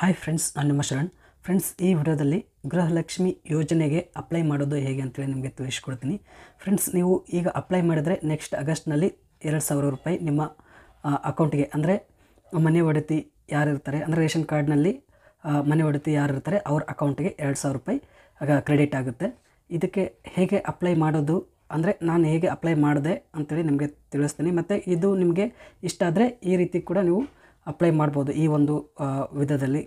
hi friends ನಾನು ನಿಮ್ಮ Sharan friends ಈ ವಿಡಿಯೋದಲ್ಲಿ ಗೃಹಲಕ್ಷ್ಮಿ ಯೋಜನೆಗೆ ಅಪ್ಲೈ ಮಾಡೋದು ಹೇಗೆ ಅಂತೇಳಿ ನಿಮಗೆ ತಿಳಿಸ್ಕೊಡ್ತೀನಿ ಫ್ರೆಂಡ್ಸ್ ನೀವು ಈಗ ಅಪ್ಲೈ ಮಾಡಿದರೆ ನೆಕ್ಸ್ಟ್ ಆಗಸ್ಟ್ನಲ್ಲಿ ಎರಡು ಸಾವಿರ ರೂಪಾಯಿ ನಿಮ್ಮ ಅಕೌಂಟಿಗೆ ಅಂದರೆ ಮನೆ ಒಡತಿ ಯಾರಿರ್ತಾರೆ ಅಂದರೆ ರೇಷನ್ ಕಾರ್ಡ್ನಲ್ಲಿ ಮನೆ ಒಡತಿ ಯಾರಿರ್ತಾರೆ ಅವ್ರ ಅಕೌಂಟಿಗೆ ಎರಡು ಸಾವಿರ ರೂಪಾಯಿ ಕ್ರೆಡಿಟ್ ಆಗುತ್ತೆ ಇದಕ್ಕೆ ಹೇಗೆ ಅಪ್ಲೈ ಮಾಡೋದು ಅಂದರೆ ನಾನು ಹೇಗೆ ಅಪ್ಲೈ ಮಾಡಿದೆ ಅಂಥೇಳಿ ನಿಮಗೆ ತಿಳಿಸ್ತೀನಿ ಮತ್ತು ಇದು ನಿಮಗೆ ಇಷ್ಟ ಆದರೆ ಈ ರೀತಿ ಕೂಡ ನೀವು ಅಪ್ಲೈ ಮಾಡ್ಬೋದು ಈ ಒಂದು ವಿಧದಲ್ಲಿ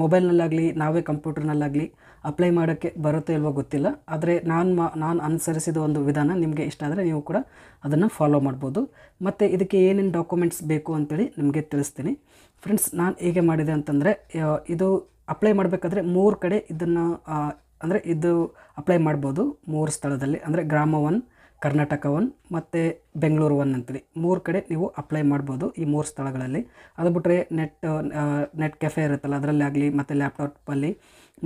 ಮೊಬೈಲ್ನಲ್ಲಾಗಲಿ ನಾವೇ ಕಂಪ್ಯೂಟರ್ನಲ್ಲಾಗಲಿ ಅಪ್ಲೈ ಮಾಡೋಕ್ಕೆ ಬರುತ್ತೋ ಇಲ್ವೋ ಗೊತ್ತಿಲ್ಲ ಆದರೆ ನಾನು ಮಾ ನಾನು ಅನುಸರಿಸಿದ ಒಂದು ವಿಧಾನ ನಿಮಗೆ ಇಷ್ಟ ಆದರೆ ನೀವು ಕೂಡ ಅದನ್ನು ಫಾಲೋ ಮಾಡ್ಬೋದು ಮತ್ತು ಇದಕ್ಕೆ ಏನೇನು ಡಾಕ್ಯುಮೆಂಟ್ಸ್ ಬೇಕು ಅಂತೇಳಿ ನಿಮಗೆ ತಿಳಿಸ್ತೀನಿ ಫ್ರೆಂಡ್ಸ್ ನಾನು ಹೇಗೆ ಮಾಡಿದೆ ಅಂತಂದರೆ ಇದು ಅಪ್ಲೈ ಮಾಡಬೇಕಾದ್ರೆ ಮೂರು ಕಡೆ ಇದನ್ನು ಅಂದರೆ ಇದು ಅಪ್ಲೈ ಮಾಡ್ಬೋದು ಮೂರು ಸ್ಥಳದಲ್ಲಿ ಅಂದರೆ ಗ್ರಾಮ ಒನ್ ಕರ್ನಾಟಕ ಒನ್ ಮತ್ತು ಬೆಂಗಳೂರು ಒನ್ ಅಂತೇಳಿ ಮೂರು ಕಡೆ ನೀವು ಅಪ್ಲೈ ಮಾಡ್ಬೋದು ಈ ಮೂರು ಸ್ಥಳಗಳಲ್ಲಿ ಅದು ಬಿಟ್ಟರೆ ನೆಟ್ ನೆಟ್ ಕೆಫೆ ಇರುತ್ತಲ್ಲ ಅದರಲ್ಲಿ ಆಗಲಿ ಮತ್ತು ಲ್ಯಾಪ್ಟಾಪಲ್ಲಿ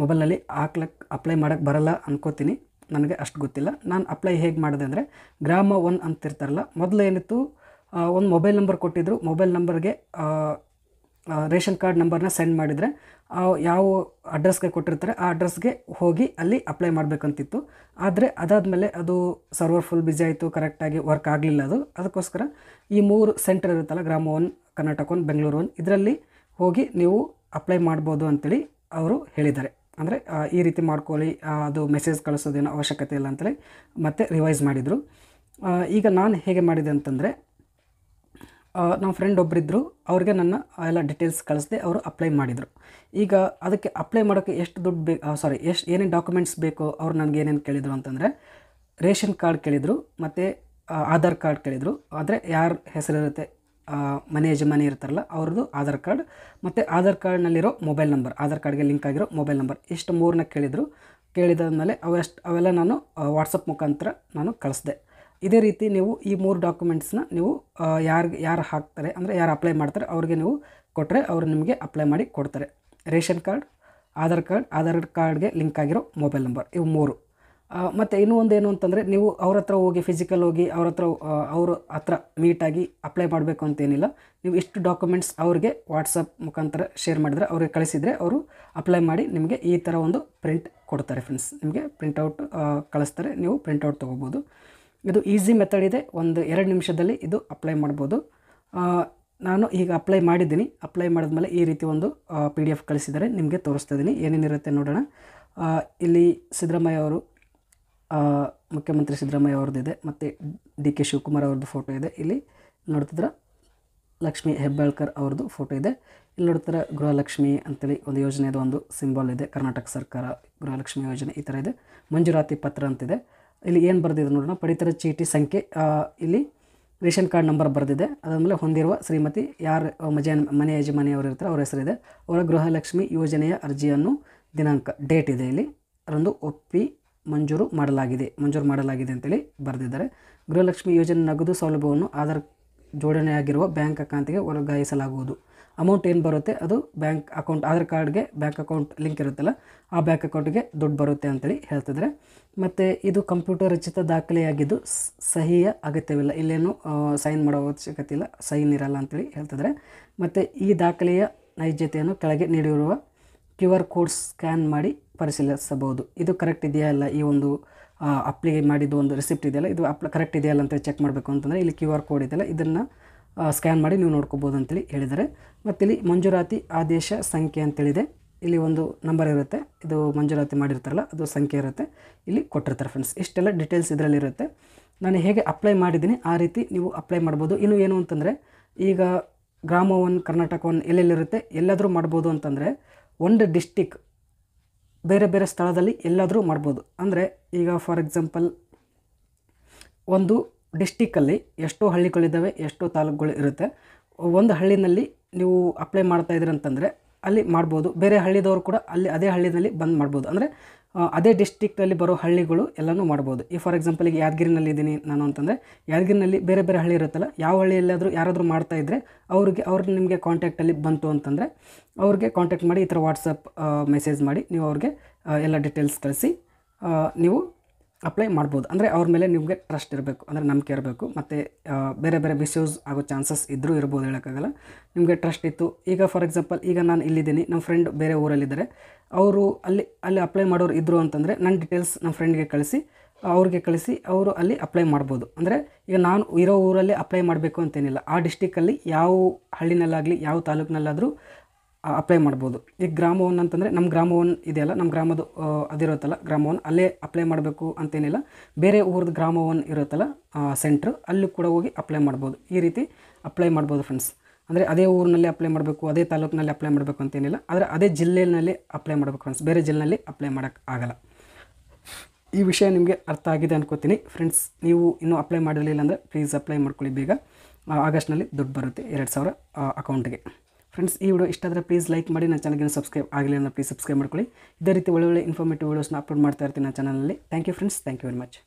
ಮೊಬೈಲ್ನಲ್ಲಿ ಹಾಕ್ಲಿಕ್ಕೆ ಅಪ್ಲೈ ಮಾಡೋಕೆ ಬರಲ್ಲ ಅನ್ಕೋತೀನಿ ನನಗೆ ಅಷ್ಟು ಗೊತ್ತಿಲ್ಲ ನಾನು ಅಪ್ಲೈ ಹೇಗೆ ಮಾಡಿದೆ ಅಂದರೆ ಗ್ರಾಮ ಒನ್ ಅಂತಿರ್ತಾರಲ್ಲ ಮೊದಲು ಏನಿತ್ತು ಒಂದು ಮೊಬೈಲ್ ನಂಬರ್ ಕೊಟ್ಟಿದ್ದರು ಮೊಬೈಲ್ ನಂಬರ್ಗೆ ರೇಷನ್ ಕಾರ್ಡ್ ನಂಬರ್ನ ಸೆಂಡ್ ಮಾಡಿದರೆ ಯಾವ ಅಡ್ರೆಸ್ಗೆ ಕೊಟ್ಟಿರ್ತಾರೆ ಆ ಅಡ್ರೆಸ್ಗೆ ಹೋಗಿ ಅಲ್ಲಿ ಅಪ್ಲೈ ಮಾಡಬೇಕಂತಿತ್ತು ಆದರೆ ಅದಾದಮೇಲೆ ಅದು ಸರ್ವರ್ ಫುಲ್ ಬ್ಯುಸಿ ಆಯಿತು ಕರೆಕ್ಟಾಗಿ ವರ್ಕ್ ಆಗಲಿಲ್ಲ ಅದು ಅದಕ್ಕೋಸ್ಕರ ಈ ಮೂರು ಸೆಂಟರ್ ಇರುತ್ತಲ್ಲ Grama one Karnataka one Bengaluru one ಇದರಲ್ಲಿ ಹೋಗಿ ನೀವು ಅಪ್ಲೈ ಮಾಡ್ಬೋದು ಅಂತೇಳಿ ಅವರು ಹೇಳಿದ್ದಾರೆ ಅಂದರೆ ಈ ರೀತಿ ಮಾಡ್ಕೊಳ್ಳಿ ಅದು ಮೆಸೇಜ್ ಕಳಿಸೋದೇನೋ ಅವಶ್ಯಕತೆ ಇಲ್ಲ ಅಂತೇಳಿ ಮತ್ತೆ ರಿವೈಸ್ ಮಾಡಿದರು ಈಗ ನಾನು ಹೇಗೆ ಮಾಡಿದೆ ಅಂತಂದರೆ ನಮ್ಮ ಫ್ರೆಂಡ್ ಒಬ್ಬರಿದ್ದರು ಅವ್ರಿಗೆ ನನ್ನ ಎಲ್ಲ ಡೀಟೇಲ್ಸ್ ಕಳಿಸ್ದೆ ಅವರು ಅಪ್ಲೈ ಮಾಡಿದರು ಈಗ ಅದಕ್ಕೆ ಅಪ್ಲೈ ಮಾಡೋಕ್ಕೆ ಎಷ್ಟು ದುಡ್ಡು ಬೇ ಸಾರಿ ಎಷ್ಟು ಏನೇನು ಡಾಕ್ಯುಮೆಂಟ್ಸ್ ಬೇಕು ಅವ್ರು ನನಗೆ ಏನೇನು ಕೇಳಿದರು ಅಂತಂದರೆ ರೇಷನ್ ಕಾರ್ಡ್ ಕೇಳಿದರು ಮತ್ತು ಆಧಾರ್ ಕಾರ್ಡ್ ಕೇಳಿದರು ಆದರೆ ಯಾರ ಹೆಸರಿರುತ್ತೆ ಮನೆ ಯಜಮಾನಿ ಇರ್ತಾರಲ್ಲ ಅವ್ರದ್ದು ಆಧಾರ್ ಕಾರ್ಡ್ ಮತ್ತು ಆಧಾರ್ ಕಾರ್ಡ್ನಲ್ಲಿರೋ ಮೊಬೈಲ್ ನಂಬರ್ ಆಧಾರ್ ಕಾರ್ಡ್ಗೆ ಲಿಂಕ್ ಆಗಿರೋ ಮೊಬೈಲ್ ನಂಬರ್ ಇಷ್ಟು ಮೂರನ್ನ ಕೇಳಿದರು ಕೇಳಿದ ಮೇಲೆ ಅವೆಷ್ಟು ಅವೆಲ್ಲ ನಾನು ವಾಟ್ಸಪ್ ಮುಖಾಂತರ ನಾನು ಕಳಿಸ್ದೆ ಇದೇ ರೀತಿ ನೀವು ಈ ಮೂರು ಡಾಕ್ಯುಮೆಂಟ್ಸ್ನ ನೀವು ಯಾರು ಯಾರು ಹಾಕ್ತಾರೆ ಅಂದರೆ ಯಾರು ಅಪ್ಲೈ ಮಾಡ್ತಾರೆ ಅವ್ರಿಗೆ ನೀವು ಕೊಟ್ಟರೆ ಅವರು ನಿಮಗೆ ಅಪ್ಲೈ ಮಾಡಿ ಕೊಡ್ತಾರೆ ration card Aadhaar card Aadhaar ಕಾರ್ಡ್ಗೆ ಲಿಂಕ್ ಆಗಿರೋ ಮೊಬೈಲ್ ನಂಬರ್ ಇವು ಮೂರು ಮತ್ತು ಇನ್ನೂ ಒಂದು ಏನು ಅಂತಂದರೆ ನೀವು ಅವ್ರ ಹತ್ರ ಹೋಗಿ ಫಿಸಿಕಲ್ ಹೋಗಿ ಅವ್ರ ಹತ್ರ ಅವ್ರ ಹತ್ರ ಮೀಟಾಗಿ ಅಪ್ಲೈ ಮಾಡಬೇಕು ಅಂತೇನಿಲ್ಲ ನೀವು ಇಷ್ಟು ಡಾಕ್ಯುಮೆಂಟ್ಸ್ ಅವ್ರಿಗೆ ವಾಟ್ಸಪ್ ಮುಖಾಂತರ ಶೇರ್ ಮಾಡಿದರೆ ಅವ್ರಿಗೆ ಕಳಿಸಿದರೆ ಅವರು ಅಪ್ಲೈ ಮಾಡಿ ನಿಮಗೆ ಈ ಥರ ಒಂದು ಪ್ರಿಂಟ್ ಕೊಡ್ತಾರೆ ಫ್ರೆಂಡ್ಸ್ ನಿಮಗೆ ಪ್ರಿಂಟೌಟ್ ಕಳಿಸ್ತಾರೆ ನೀವು ಪ್ರಿಂಟೌಟ್ ತೊಗೋಬೋದು ಇದು ಈಸಿ ಮೆಥಡ್ ಇದೆ ಒಂದು ಎರಡು ನಿಮಿಷದಲ್ಲಿ ಇದು ಅಪ್ಲೈ ಮಾಡ್ಬೋದು ನಾನು ಈಗ ಅಪ್ಲೈ ಮಾಡಿದ್ದೀನಿ ಅಪ್ಲೈ ಮಾಡಿದ್ಮೇಲೆ ಈ ರೀತಿ ಒಂದು ಪಿ ಡಿ ಎಫ್ ಕಳಿಸಿದರೆ ನಿಮಗೆ ತೋರಿಸ್ತಾ ಇದ್ದೀನಿ ಏನೇನಿರುತ್ತೆ ನೋಡೋಣ ಇಲ್ಲಿ ಸಿದ್ದರಾಮಯ್ಯ ಅವರು ಮುಖ್ಯಮಂತ್ರಿ ಸಿದ್ದರಾಮಯ್ಯ ಅವ್ರದ್ದು ಇದೆ ಮತ್ತು ಡಿ ಕೆ ಶಿವಕುಮಾರ್ ಅವ್ರದ್ದು ಫೋಟೋ ಇದೆ ಇಲ್ಲಿ ನೋಡ್ತಿದ್ರ ಲಕ್ಷ್ಮಿ ಹೆಬ್ಬಾಳ್ಕರ್ ಅವ್ರದ್ದು ಫೋಟೋ ಇದೆ ಇಲ್ಲಿ ನೋಡ್ತಾರ ಗೃಹಲಕ್ಷ್ಮಿ ಅಂತೇಳಿ ಒಂದು ಯೋಜನೆಯದು ಒಂದು ಸಿಂಬಲ್ ಇದೆ ಕರ್ನಾಟಕ ಸರ್ಕಾರ ಗೃಹಲಕ್ಷ್ಮಿ ಯೋಜನೆ ಈ ಥರ ಇದೆ ಮಂಜೂರಾತಿ ಪತ್ರ ಅಂತಿದೆ ಇಲ್ಲಿ ಏನು ಬರೆದಿದೆ ನೋಡೋಣ ಪಡಿತರ ಚೀಟಿ ಸಂಖ್ಯೆ ಇಲ್ಲಿ ರೇಷನ್ ಕಾರ್ಡ್ ನಂಬರ್ ಬರೆದಿದೆ ಅದಾದಮೇಲೆ ಹೊಂದಿರುವ ಶ್ರೀಮತಿ ಯಾರು ಮಜೆ ಮನೆ ಯಜಮಾನಿಯವರು ಇರ್ತಾರೆ ಅವರ ಹೆಸರಿದೆ ಅವರ ಗೃಹಲಕ್ಷ್ಮಿ ಯೋಜನೆಯ ಅರ್ಜಿಯನ್ನು ದಿನಾಂಕ ಡೇಟ್ ಇದೆ ಇಲ್ಲಿ ಅದರೊಂದು ಒಪ್ಪಿ ಮಂಜೂರು ಮಾಡಲಾಗಿದೆ ಮಂಜೂರು ಮಾಡಲಾಗಿದೆ ಅಂತೇಳಿ ಬರೆದಿದ್ದಾರೆ ಗೃಹಲಕ್ಷ್ಮಿ ಯೋಜನೆ ನಗದು ಸೌಲಭ್ಯವನ್ನು ಆಧಾರ್ ಜೋಡಣೆಯಾಗಿರುವ ಬ್ಯಾಂಕ್ ಅಕೌಂಟಿಗೆ ವರ್ಗಾಯಿಸಲಾಗುವುದು ಅಮೌಂಟ್ ಏನು ಬರುತ್ತೆ ಅದು ಬ್ಯಾಂಕ್ ಅಕೌಂಟ್ ಆಧಾರ್ ಕಾರ್ಡ್ಗೆ ಬ್ಯಾಂಕ್ ಅಕೌಂಟ್ ಲಿಂಕ್ ಇರುತ್ತಲ್ಲ ಆ ಬ್ಯಾಂಕ್ ಅಕೌಂಟ್ಗೆ ದುಡ್ಡು ಬರುತ್ತೆ ಅಂತೇಳಿ ಹೇಳ್ತಿದ್ರೆ ಮತ್ತು ಇದು ಕಂಪ್ಯೂಟರ್ ರಚಿತ ದಾಖಲೆಯಾಗಿದ್ದು ಸಹಿಯ ಅಗತ್ಯವಿಲ್ಲ ಇಲ್ಲೇನು ಸೈನ್ ಮಾಡೋ ಅವಶ್ಯಕತೆ ಇಲ್ಲ ಸೈನ್ ಇರಲ್ಲ ಅಂತೇಳಿ ಹೇಳ್ತಿದ್ರೆ ಮತ್ತು ಈ ದಾಖಲೆಯ ನೈಜತೆಯನ್ನು ಕೆಳಗೆ ನೀಡಿರುವ ಕ್ಯೂ ಆರ್ ಕೋಡ್ ಸ್ಕ್ಯಾನ್ ಮಾಡಿ ಪರಿಶೀಲಿಸಬಹುದು ಇದು ಕರೆಕ್ಟ್ ಇದೆಯಾ ಇಲ್ಲ ಈ ಒಂದು ಅಪ್ಲೈ ಮಾಡಿದ್ದು ಒಂದು ರಿಸಿಪ್ಟ್ ಇದೆಯಲ್ಲ ಇದು ಅಪ್ಲ ಕರೆಕ್ಟ್ ಇದೆಯಲ್ಲ ಅಂತ ಚೆಕ್ ಮಾಡಬೇಕು ಅಂತಂದರೆ ಇಲ್ಲಿ ಕ್ಯೂ ಆರ್ ಕೋಡ್ ಇದೆಯಲ್ಲ ಇದನ್ನು ಸ್ಕ್ಯಾನ್ ಮಾಡಿ ನೀವು ನೋಡ್ಕೋಬೋದು ಅಂತೇಳಿ ಹೇಳಿದ್ದಾರೆ ಮತ್ತಿಲ್ಲಿ ಇಲ್ಲಿ ಮಂಜೂರಾತಿ ಆದೇಶ ಸಂಖ್ಯೆ ಅಂತೇಳಿದೆ ಇಲ್ಲಿ ಒಂದು ನಂಬರ್ ಇರುತ್ತೆ ಇದು ಮಂಜೂರಾತಿ ಮಾಡಿರ್ತಾರಲ್ಲ ಅದು ಸಂಖ್ಯೆ ಇರುತ್ತೆ ಇಲ್ಲಿ ಕೊಟ್ಟಿರ್ತಾರೆ ಫ್ರೆಂಡ್ಸ್ ಇಷ್ಟೆಲ್ಲ ಡೀಟೇಲ್ಸ್ ಇದರಲ್ಲಿರುತ್ತೆ ನಾನು ಹೇಗೆ ಅಪ್ಲೈ ಮಾಡಿದ್ದೀನಿ ಆ ರೀತಿ ನೀವು ಅಪ್ಲೈ ಮಾಡ್ಬೋದು ಇನ್ನು ಏನು ಅಂತಂದರೆ ಈಗ ಗ್ರಾಮ ಒನ್ ಕರ್ನಾಟಕ ಒನ್ ಎಲ್ಲೆಲ್ಲಿರುತ್ತೆ ಎಲ್ಲಾದರೂ ಮಾಡ್ಬೋದು ಅಂತಂದರೆ ಒಂದು ಡಿಸ್ಟಿಕ್ ಬೇರೆ ಬೇರೆ ಸ್ಥಳದಲ್ಲಿ ಎಲ್ಲಾದರೂ ಮಾಡ್ಬೋದು ಅಂದರೆ ಈಗ ಫಾರ್ ಎಕ್ಸಾಂಪಲ್ ಒಂದು ಡಿಸ್ಟಿಕ್ಕಲ್ಲಿ ಎಷ್ಟೋ ಹಳ್ಳಿಗಳಿದ್ದಾವೆ ಎಷ್ಟೋ ತಾಲೂಕುಗಳು ಇರುತ್ತೆ ಒಂದು ಹಳ್ಳಿನಲ್ಲಿ ನೀವು ಅಪ್ಲೈ ಮಾಡ್ತಾ ಇದ್ದೀರಿ ಅಂತಂದರೆ ಅಲ್ಲಿ ಮಾಡ್ಬೋದು ಬೇರೆ ಹಳ್ಳಿದವರು ಕೂಡ ಅಲ್ಲಿ ಅದೇ ಹಳ್ಳಿನಲ್ಲಿ ಬಂದು ಮಾಡ್ಬೋದು ಅಂದರೆ ಅದೇ ಡಿಸ್ಟಿಕ್ನಲ್ಲಿ ಬರೋ ಹಳ್ಳಿಗಳು ಎಲ್ಲನೂ ಮಾಡ್ಬೋದು ಈ ಫಾರ್ ಎಕ್ಸಾಂಪಲ್ ಈಗ ಯಾದಗಿರಿನಲ್ಲಿ ಇದ್ದೀನಿ ನಾನು ಅಂತಂದರೆ ಯಾದಗಿರಿನಲ್ಲಿ ಬೇರೆ ಬೇರೆ ಹಳ್ಳಿ ಇರುತ್ತಲ್ಲ ಯಾವ ಹಳ್ಳಿಯಲ್ಲಾದರೂ ಯಾರಾದರೂ ಮಾಡ್ತಾ ಇದ್ದರೆ ಅವ್ರಿಗೆ ಅವ್ರು ನಿಮಗೆ ಕಾಂಟ್ಯಾಕ್ಟಲ್ಲಿ ಬಂತು ಅಂತಂದರೆ ಅವ್ರಿಗೆ ಕಾಂಟ್ಯಾಕ್ಟ್ ಮಾಡಿ ಈ ಥರ ವಾಟ್ಸಪ್ ಮೆಸೇಜ್ ಮಾಡಿ ನೀವು ಅವ್ರಿಗೆ ಎಲ್ಲ ಡೀಟೇಲ್ಸ್ ಕಳಿಸಿ ನೀವು ಅಪ್ಲೈ ಮಾಡ್ಬೋದು ಅಂದರೆ ಅವ್ರ ಮೇಲೆ ನಿಮಗೆ ಟ್ರಸ್ಟ್ ಇರಬೇಕು ಅಂದರೆ ನಂಬಿಕೆ ಇರಬೇಕು ಮತ್ತು ಬೇರೆ ಬೇರೆ ಮಿಸ್ಯೂಸ್ ಆಗೋ ಚಾನ್ಸಸ್ ಇದ್ದರೂ ಇರ್ಬೋದು ಹೇಳೋಕ್ಕಾಗಲ್ಲ ನಿಮಗೆ ಟ್ರಸ್ಟ್ ಇತ್ತು ಈಗ ಫಾರ್ ಎಕ್ಸಾಂಪಲ್ ಈಗ ನಾನು ಇಲ್ಲಿದ್ದೀನಿ ನಮ್ಮ ಫ್ರೆಂಡ್ ಬೇರೆ ಊರಲ್ಲಿದ್ದಾರೆ ಅವರು ಅಲ್ಲಿ ಅಲ್ಲಿ ಅಪ್ಲೈ ಮಾಡೋರು ಇದ್ದರು ಅಂತಂದರೆ ನನ್ನ ಡೀಟೇಲ್ಸ್ ನಮ್ಮ ಫ್ರೆಂಡ್ಗೆ ಕಳಿಸಿ ಅವ್ರಿಗೆ ಕಳಿಸಿ ಅವರು ಅಲ್ಲಿ ಅಪ್ಲೈ ಮಾಡ್ಬೋದು ಅಂದರೆ ಈಗ ನಾನು ಇರೋ ಊರಲ್ಲಿ ಅಪ್ಲೈ ಮಾಡಬೇಕು ಅಂತೇನಿಲ್ಲ ಆ ಡಿಸ್ಟಿಕಲ್ಲಿ ಯಾವ ಹಳ್ಳಿನಲ್ಲಾಗಲಿ ಯಾವ ತಾಲೂಕಿನಲ್ಲಾದರೂ ಅಪ್ಲೈ ಮಾಡ್ಬೋದು ಈಗ ಗ್ರಾಮ ಒನ್ ಅಂತಂದರೆ ನಮ್ಮ ಗ್ರಾಮ ಒನ್ ಇದೆಯಲ್ಲ ನಮ್ಮ ಗ್ರಾಮದ ಅದಿರುತ್ತಲ್ಲ ಗ್ರಾಮ ಅಲ್ಲೇ ಅಪ್ಲೈ ಮಾಡಬೇಕು ಅಂತೇನಿಲ್ಲ ಬೇರೆ ಊರದ ಗ್ರಾಮ ಒನ್ ಇರುತ್ತಲ್ಲ ಸೆಂಟ್ರ್ ಅಲ್ಲೂ ಕೂಡ ಹೋಗಿ ಅಪ್ಲೈ ಮಾಡ್ಬೋದು ಈ ರೀತಿ ಅಪ್ಲೈ ಮಾಡ್ಬೋದು ಫ್ರೆಂಡ್ಸ್ ಅಂದರೆ ಅದೇ ಊರಿನಲ್ಲಿ ಅಪ್ಲೈ ಮಾಡಬೇಕು ಅದೇ ತಾಲೂಕಿನಲ್ಲಿ ಅಪ್ಲೈ ಮಾಡಬೇಕು ಅಂತೇನಿಲ್ಲ ಆದರೆ ಅದೇ ಜಿಲ್ಲೆಯಲ್ಲಿ ಅಪ್ಲೈ ಮಾಡಬೇಕು ಫ್ರೆಂಡ್ಸ್ ಬೇರೆ ಜಿಲ್ಲೆಯಲ್ಲಿ ಅಪ್ಲೈ ಮಾಡೋಕ್ಕಾಗಲ್ಲ ಈ ವಿಷಯ ನಿಮಗೆ ಅರ್ಥ ಆಗಿದೆ ಅನ್ಕೋತೀನಿ ಫ್ರೆಂಡ್ಸ್ ನೀವು ಇನ್ನೂ ಅಪ್ಲೈ ಮಾಡಿರಲಿಲ್ಲ ಅಂದರೆ ಪ್ಲೀಸ್ ಅಪ್ಲೈ ಮಾಡ್ಕೊಳ್ಳಿ ಬೇಗ ಆಗಸ್ಟ್ನಲ್ಲಿ ದುಡ್ಡು ಬರುತ್ತೆ ಎರಡು ಸಾವಿರ ಅಕೌಂಟ್ಗೆ ಫ್ರೆಂಡ್ಸ್ ಈ ವಿಡಿಯೋ ಇಷ್ಟ ಆದರೆ ಪ್ಲೀಸ್ ಲೈಕ್ ಮಾಡಿ ನನ್ನ ಚಾನಲ್ಗೆ ಸಬ್ಸ್ಕ್ರೈಬ್ ಆಗಲಿ ಪ್ಲೀಸ್ ಸಬ್ಸ್ಕ್ರೈಬ್ ಮಾಡ್ಕೊಳ್ಳಿ ಇದೇ ರೀತಿ ಒಳ್ಳೊಳ್ಳೆ ಒಳ್ಳೆ ಇನ್ಫಾರ್ಮೇಟಿವ್ ವೀಡಿಯೋಸ್ನ ಅಪ್ಲೋಡ್ ಮಾಡ್ತಾ ಇರ್ತೀನಿ ನನ್ನ ಚಾನಲಲ್ಲಿ thank you friends thank you very much